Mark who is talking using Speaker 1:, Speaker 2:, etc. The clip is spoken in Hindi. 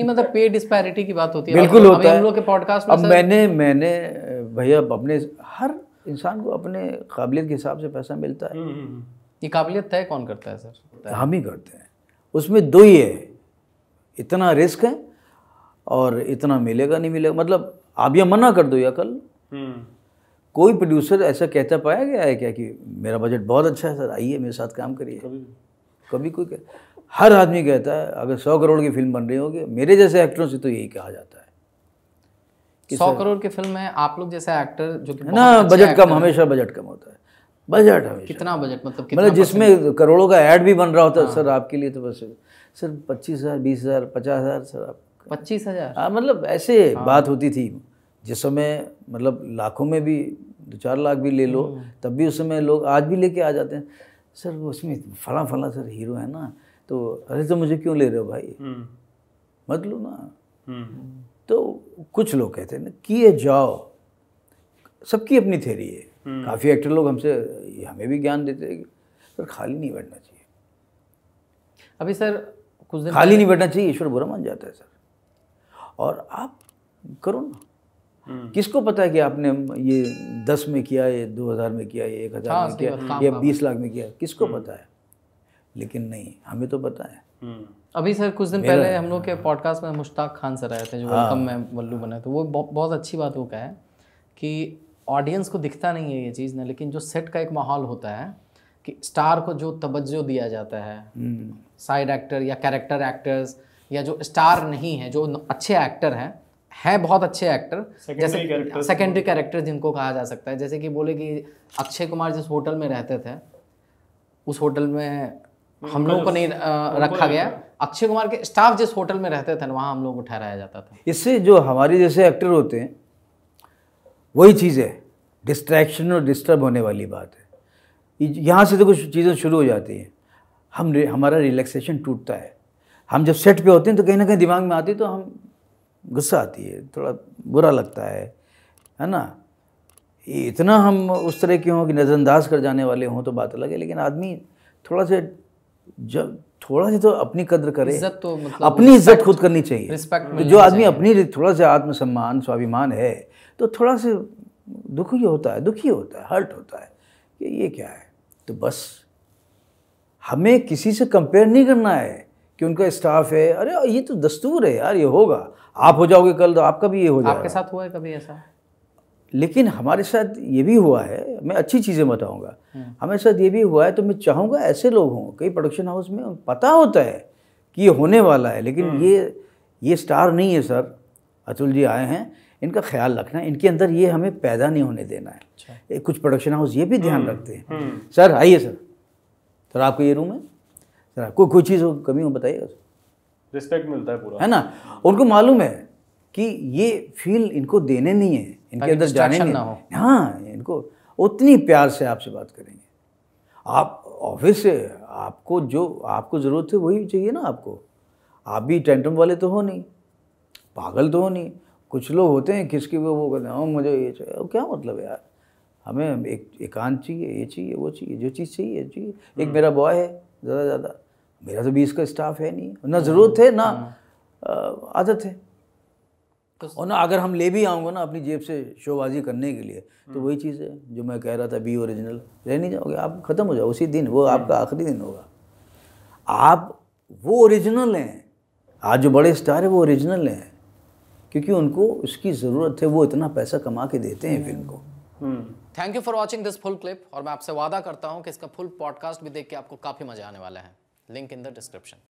Speaker 1: नहीं मतलब पे डिस्पैरिटी की बात होती है बिल्कुल होता है हम लोग के पॉडकास्ट में अब मैंने
Speaker 2: मैंने भैया अपने हर इंसान को अपने काबिलियत के हिसाब से पैसा मिलता है हम्म, हम्म, हम्म। ये काबिलियत
Speaker 1: तय कौन करता है सर
Speaker 2: हम ही करते हैं उसमें दो ही है इतना रिस्क है और इतना मिलेगा नहीं मिलेगा मतलब आप यह मना कर दो या कल कोई प्रोड्यूसर ऐसा कहता पाया गया है क्या कि मेरा बजट बहुत अच्छा है सर आइए मेरे साथ काम करिए कभी कोई कह हर आदमी कहता है अगर सौ करोड़ की फिल्म बन रही होगी मेरे जैसे एक्टरों से तो यही कहा जाता है सौ करोड़
Speaker 1: की फिल्म है आप लोग जैसे एक्टर जो कि ना बजट कम हमेशा
Speaker 2: बजट कम होता है बजट हमेशा
Speaker 1: कितना बजट मतलब कितना मतलब जिसमें
Speaker 2: करोड़ों का ऐड भी बन रहा होता है हाँ। सर आपके लिए तो बस सर पच्चीस हज़ार बीस हज़ार पचास हज़ार सर आप पच्चीस हज़ार हाँ मतलब ऐसे हाँ। बात होती थी जिस समय मतलब लाखों में भी दो चार लाख भी ले लो हम्म। तब भी उस समय लोग आज भी लेके आ जाते हैं सर उसमें फला फला सर हीरो है ना तो अरे तो मुझे क्यों ले रहे हो भाई हम्म। मत लो ना हम्म। तो कुछ लोग कहते हैं ना किए जाओ सबकी अपनी थेरी है हम्म। काफ़ी एक्टर लोग हमसे हमें भी ज्ञान देते हैं पर खाली नहीं बैठना चाहिए अभी सर कुछ दिन खाली नहीं बैठना चाहिए ईश्वर बुरा मान जाता है सर और आप करो ना किसको पता है कि आपने ये दस में किया ये दो हज़ार में किया ये एक हज़ार हाँ, में किया ये बीस लाख में किया किसको पता है लेकिन नहीं हमें तो पता है हम्म।
Speaker 1: अभी सर कुछ दिन पहले हम लोग के पॉडकास्ट हाँ। में मुश्ताक खान सर आए थे जो वेलकम हाँ। में वल्लू बने थे तो वो बहुत अच्छी बात वो कहे कि ऑडियंस को दिखता नहीं है ये चीज़ ना लेकिन जो सेट का एक माहौल होता है कि स्टार को जो तवज्जो दिया जाता है
Speaker 2: साइड
Speaker 1: हम्म। एक्टर या कैरेक्टर एक्टर्स या जो स्टार नहीं है जो अच्छे एक्टर हैं है बहुत अच्छे एक्टर जैसे सेकेंडरी कैरेक्टर जिनको कहा जा सकता है जैसे कि बोले कि अक्षय कुमार जिस होटल में रहते थे उस होटल में
Speaker 2: हम लोगों को नहीं रखा गया
Speaker 1: अक्षय कुमार के स्टाफ जिस होटल में रहते थे वहाँ हम लोगों को ठहराया जाता था
Speaker 2: इससे जो हमारे जैसे एक्टर होते हैं वही चीज़ है डिस्ट्रैक्शन और डिस्टर्ब होने वाली बात है यहाँ से तो कुछ चीज़ें शुरू हो जाती हैं हम हमारा रिलैक्सेशन टूटता है हम जब सेट पे होते हैं तो कहीं ना कहीं दिमाग में आती है तो हम गुस्सा आती है थोड़ा बुरा लगता है है ना इतना हम उस तरह के हों कि नज़रअंदाज कर जाने वाले हों तो बात अलग है लेकिन आदमी थोड़ा सा जब थोड़ा सा तो अपनी कद्र करे इज्जत तो मतलब अपनी इज्जत खुद करनी चाहिए तो जो आदमी अपनी थोड़ा सा आत्मसम्मान स्वाभिमान है तो थोड़ा सा दुखी होता है दुखी होता है हर्ट होता है कि ये क्या है तो बस हमें किसी से कंपेयर नहीं करना है कि उनका स्टाफ है अरे ये तो दस्तूर है यार ये होगा आप हो जाओगे कल तो आपका भी ये हो जाएगा आपके
Speaker 1: साथ हुआ है कभी ऐसा
Speaker 2: लेकिन हमारे साथ ये भी हुआ है मैं अच्छी चीज़ें बताऊंगा हम्म। हमारे साथ ये भी हुआ है तो मैं चाहूँगा ऐसे लोग हों कई प्रोडक्शन हाउस में पता होता है कि ये होने वाला है लेकिन हम्म। ये ये स्टार नहीं है सर अतुल जी आए हैं इनका ख्याल रखना है इनके अंदर ये हमें पैदा नहीं होने देना है अच्छा। कुछ प्रोडक्शन हाउस ये भी ध्यान हम्म, रखते हैं सर आइए सर सर आपको ये रूम है सर कोई कोई चीज़ हो कमी हो बताइएगा रिस्पेक्ट मिलता है पूरा है ना उनको मालूम है कि ये फील इनको देने नहीं है इनके अंदर जाने नहीं ना हो हाँ इनको उतनी प्यार से आपसे बात करेंगे आप ऑफिस से आपको जो आपको ज़रूरत है वही चाहिए ना आपको आप भी टेंटम वाले तो हो नहीं पागल तो हो नहीं कुछ लोग होते हैं किसके वो वो कहते हैं हाँ, मुझे ये चाहिए क्या मतलब यार हमें एक एकांत चाहिए ये चाहिए वो चाहिए जो चीज़ चाहिए चाहिए एक हम्म। मेरा बॉय है ज़्यादा ज़्यादा मेरा तो बीस का स्टाफ है नहीं ना हम्म, ज़रूरत है ना हम्म। आदत है और ना अगर हम ले भी आऊँगा ना अपनी जेब से शोबाजी करने के लिए तो वही चीज़ है जो मैं कह रहा था बी ओरिजिनल रह नहीं जाओगे आप ख़त्म हो जाओ उसी दिन वो हम्म। आपका आखिरी दिन होगा आप वो ओरिजिनल हैं आज जो बड़े स्टार हैं वो ओरिजिनल हैं क्योंकि उनको उसकी ज़रूरत है वो इतना पैसा कमा के देते हैं फिल्म को
Speaker 1: thank you for watching this full clip और मैं आपसे वादा करता हूँ कि इसका फुल पॉडकास्ट भी देख के आपको काफ़ी मजा आने वाला है लिंक इन द डिस्क्रिप्शन